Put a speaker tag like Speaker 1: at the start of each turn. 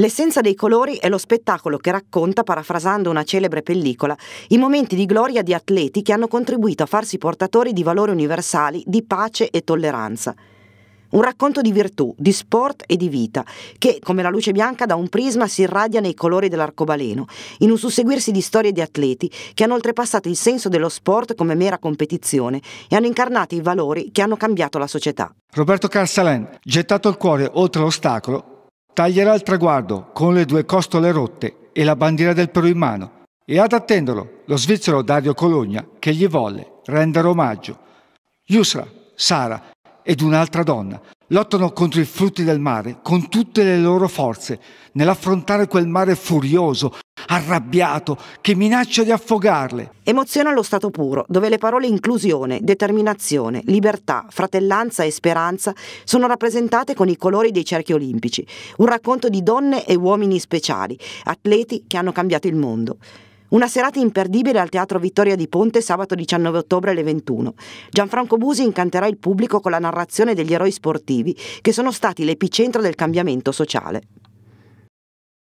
Speaker 1: L'essenza dei colori è lo spettacolo che racconta, parafrasando una celebre pellicola, i momenti di gloria di atleti che hanno contribuito a farsi portatori di valori universali, di pace e tolleranza. Un racconto di virtù, di sport e di vita, che, come la luce bianca da un prisma, si irradia nei colori dell'arcobaleno, in un susseguirsi di storie di atleti che hanno oltrepassato il senso dello sport come mera competizione e hanno incarnato i valori che hanno cambiato la società.
Speaker 2: Roberto Carsalen, gettato il cuore oltre l'ostacolo, taglierà il traguardo con le due costole rotte e la bandiera del Perù in mano. E ad attenderlo lo svizzero Dario Cologna che gli volle rendere omaggio. Yusra, Sara ed un'altra donna lottano contro i frutti del mare con tutte le loro forze nell'affrontare quel mare furioso arrabbiato che minaccia di
Speaker 1: affogarle. Emozione allo stato puro, dove le parole inclusione, determinazione, libertà, fratellanza e speranza sono rappresentate con i colori dei cerchi olimpici. Un racconto di donne e uomini speciali, atleti che hanno cambiato il mondo. Una serata imperdibile al Teatro Vittoria di Ponte sabato 19 ottobre alle 21. Gianfranco Busi incanterà il pubblico con la narrazione degli eroi sportivi che sono stati l'epicentro del cambiamento sociale.